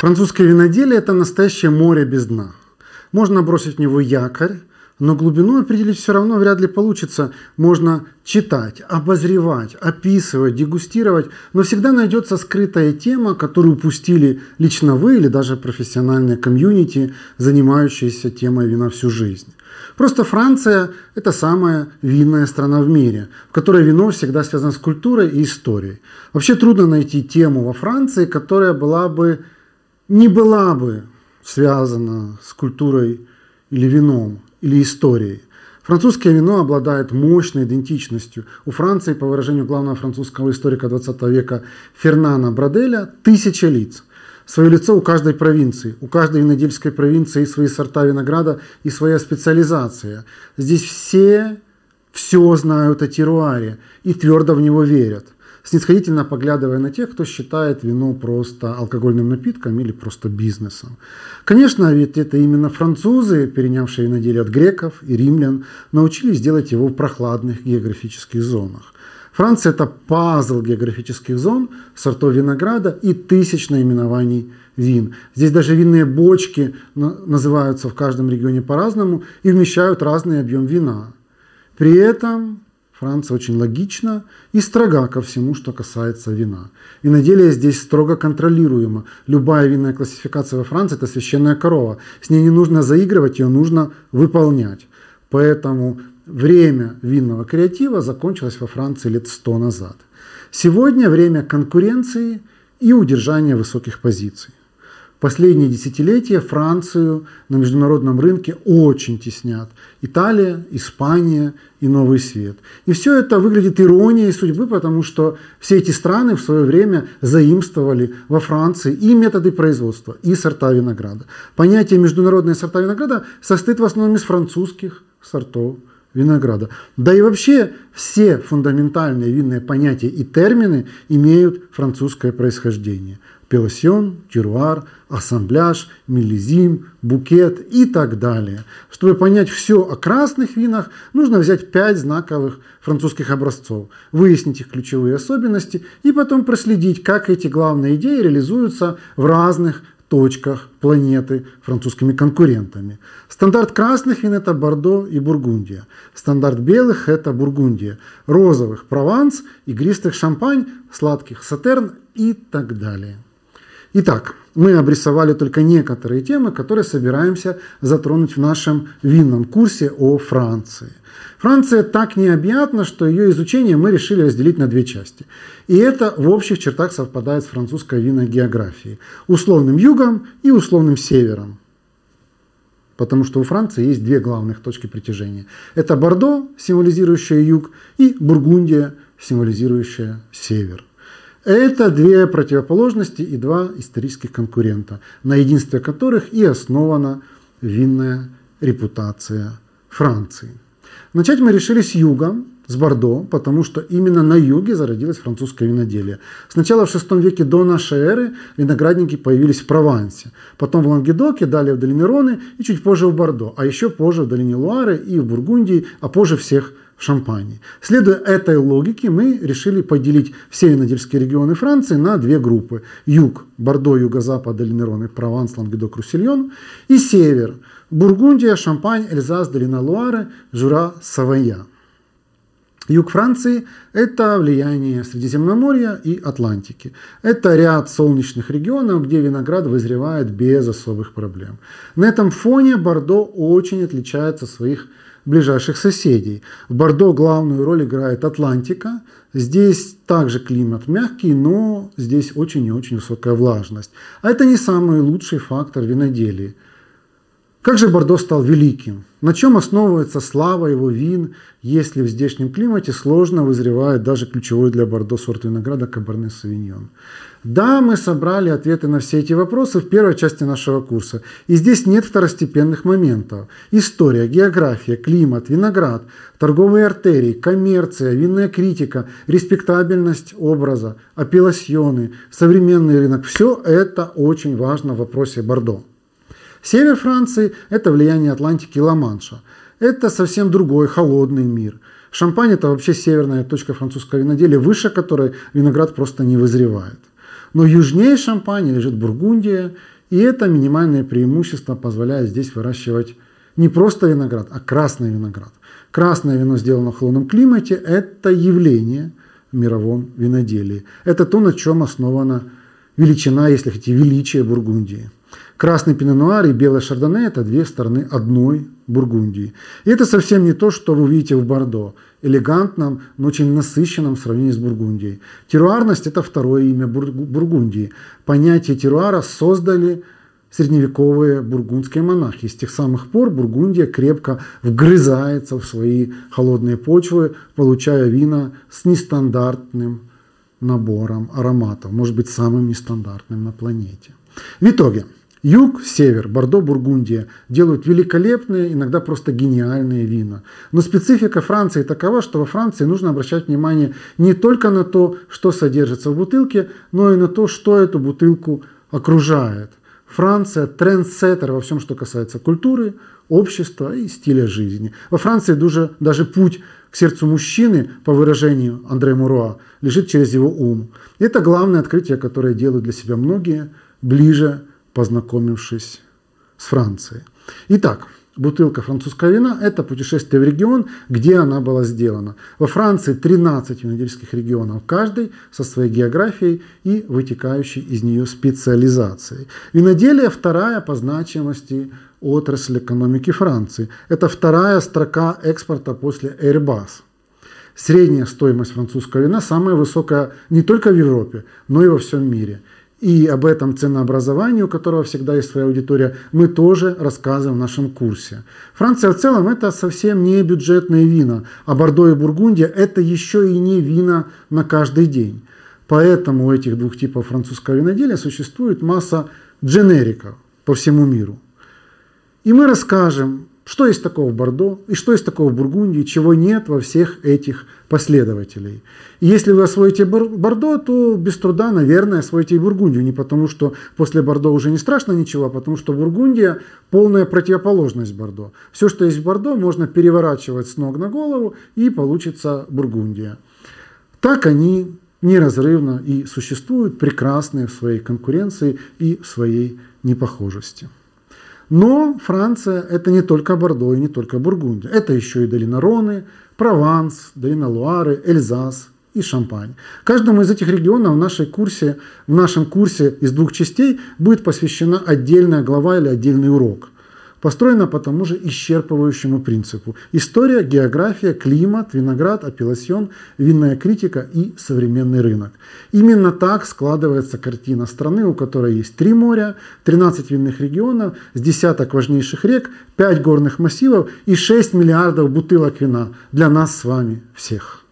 Французское виноделие – это настоящее море без дна. Можно бросить в него якорь, но глубину определить все равно вряд ли получится. Можно читать, обозревать, описывать, дегустировать, но всегда найдется скрытая тема, которую упустили лично вы или даже профессиональная комьюнити, занимающаяся темой вина всю жизнь. Просто Франция – это самая винная страна в мире, в которой вино всегда связано с культурой и историей. Вообще трудно найти тему во Франции, которая была бы не была бы связана с культурой или вином, или историей. Французское вино обладает мощной идентичностью. У Франции, по выражению главного французского историка 20 века Фернана Браделя, тысяча лиц. Свое лицо у каждой провинции. У каждой винодельской провинции и свои сорта винограда и своя специализация. Здесь все все знают о теруаре и твердо в него верят снисходительно поглядывая на тех, кто считает вино просто алкогольным напитком или просто бизнесом. Конечно, ведь это именно французы, перенявшие виноделие от греков и римлян, научились делать его в прохладных географических зонах. Франция – это пазл географических зон, сортов винограда и тысяч наименований вин. Здесь даже винные бочки называются в каждом регионе по-разному и вмещают разный объем вина. При этом Франция очень логична и строга ко всему, что касается вина. И на деле здесь строго контролируема Любая винная классификация во Франции – это священная корова. С ней не нужно заигрывать, ее нужно выполнять. Поэтому время винного креатива закончилось во Франции лет 100 назад. Сегодня время конкуренции и удержания высоких позиций последние десятилетия Францию на международном рынке очень теснят. Италия, Испания и Новый Свет. И все это выглядит иронией судьбы, потому что все эти страны в свое время заимствовали во Франции и методы производства, и сорта винограда. Понятие международные сорта винограда состоит в основном из французских сортов винограда. Да и вообще все фундаментальные винные понятия и термины имеют французское происхождение – пелосьон, тюруар, ассамбляж, миллизим, букет и так далее. Чтобы понять все о красных винах, нужно взять пять знаковых французских образцов, выяснить их ключевые особенности и потом проследить, как эти главные идеи реализуются в разных точках планеты французскими конкурентами. Стандарт красных вин – это Бордо и Бургундия. Стандарт белых – это Бургундия. Розовых – Прованс, игристых – Шампань, сладких – Сатерн и так далее. Итак, мы обрисовали только некоторые темы, которые собираемся затронуть в нашем винном курсе о Франции. Франция так необъятна, что ее изучение мы решили разделить на две части. И это в общих чертах совпадает с французской винной географией. Условным югом и условным севером. Потому что у Франции есть две главных точки притяжения. Это Бордо, символизирующая юг, и Бургундия, символизирующая север. Это две противоположности и два исторических конкурента, на единстве которых и основана винная репутация Франции. Начать мы решили с юга, с Бордо, потому что именно на юге зародилось французское виноделие. Сначала в VI веке до нашей эры виноградники появились в Провансе, потом в Лангедоке, далее в Дальмироне и чуть позже в Бордо, а еще позже в долине Луары и в Бургундии, а позже всех в Шампании. Следуя этой логике, мы решили поделить все винодельские регионы Франции на две группы. Юг – Бордо, Юго-Запад, Эльмирон и Прованс, Лангедок, Руссельон. И север – Бургундия, Шампань, Эльзас, Долина Луары, Жура, Савойя. Юг Франции – это влияние Средиземноморья и Атлантики. Это ряд солнечных регионов, где виноград вызревает без особых проблем. На этом фоне Бордо очень отличается от своих ближайших соседей. В Бордо главную роль играет Атлантика. Здесь также климат мягкий, но здесь очень и очень высокая влажность. А это не самый лучший фактор виноделия – как же Бордо стал великим? На чем основывается слава его вин, если в здешнем климате сложно вызревает даже ключевой для Бордо сорт винограда Каберне Савиньон? Да, мы собрали ответы на все эти вопросы в первой части нашего курса. И здесь нет второстепенных моментов. История, география, климат, виноград, торговые артерии, коммерция, винная критика, респектабельность образа, апелласьоны, современный рынок – все это очень важно в вопросе Бордо. Север Франции – это влияние Атлантики и Ла-Манша. Это совсем другой холодный мир. Шампань – это вообще северная точка французского виноделия, выше которой виноград просто не вызревает. Но южнее Шампани лежит Бургундия, и это минимальное преимущество позволяет здесь выращивать не просто виноград, а красный виноград. Красное вино, сделано в холодном климате, это явление в мировом виноделии. Это то, на чем основана величина, если хотите, величие Бургундии. Красный пинонуар и белый шардоне – это две стороны одной Бургундии. И это совсем не то, что вы увидите в Бордо. Элегантном, но очень насыщенном в сравнении с Бургундией. Теруарность – это второе имя Бургундии. Понятие теруара создали средневековые бургундские монахи. с тех самых пор Бургундия крепко вгрызается в свои холодные почвы, получая вина с нестандартным набором ароматов, может быть, самым нестандартным на планете. В итоге – Юг, север, Бордо, Бургундия делают великолепные, иногда просто гениальные вина. Но специфика Франции такова, что во Франции нужно обращать внимание не только на то, что содержится в бутылке, но и на то, что эту бутылку окружает. Франция – трендсеттер во всем, что касается культуры, общества и стиля жизни. Во Франции даже, даже путь к сердцу мужчины, по выражению Андре Муруа, лежит через его ум. это главное открытие, которое делают для себя многие ближе познакомившись с Францией. Итак, бутылка французского вина – это путешествие в регион, где она была сделана. Во Франции 13 винодельских регионов, каждый со своей географией и вытекающей из нее специализацией. Виноделие – вторая по значимости отрасль экономики Франции. Это вторая строка экспорта после Airbus. Средняя стоимость французского вина самая высокая не только в Европе, но и во всем мире – и об этом ценообразовании, у которого всегда есть своя аудитория, мы тоже рассказываем в нашем курсе. Франция в целом это совсем не бюджетные вина, а Бордо и Бургундия это еще и не вина на каждый день. Поэтому у этих двух типов французского виноделия существует масса дженериков по всему миру. И мы расскажем что есть такого в Бордо и что есть такого в Бургундии, чего нет во всех этих последователей. И если вы освоите Бордо, то без труда, наверное, освоите и Бургундию. Не потому, что после Бордо уже не страшно ничего, а потому что Бургундия – полная противоположность Бордо. Все, что есть в Бордо, можно переворачивать с ног на голову, и получится Бургундия. Так они неразрывно и существуют, прекрасные в своей конкуренции и в своей непохожести. Но Франция – это не только Бордо и не только Бургундия. Это еще и долина Роны, Прованс, долина Луары, Эльзас и Шампань. Каждому из этих регионов в, нашей курсе, в нашем курсе из двух частей будет посвящена отдельная глава или отдельный урок – построена по тому же исчерпывающему принципу. История, география, климат, виноград, апелласьон, винная критика и современный рынок. Именно так складывается картина страны, у которой есть три моря, 13 винных регионов, с десяток важнейших рек, 5 горных массивов и 6 миллиардов бутылок вина для нас с вами всех.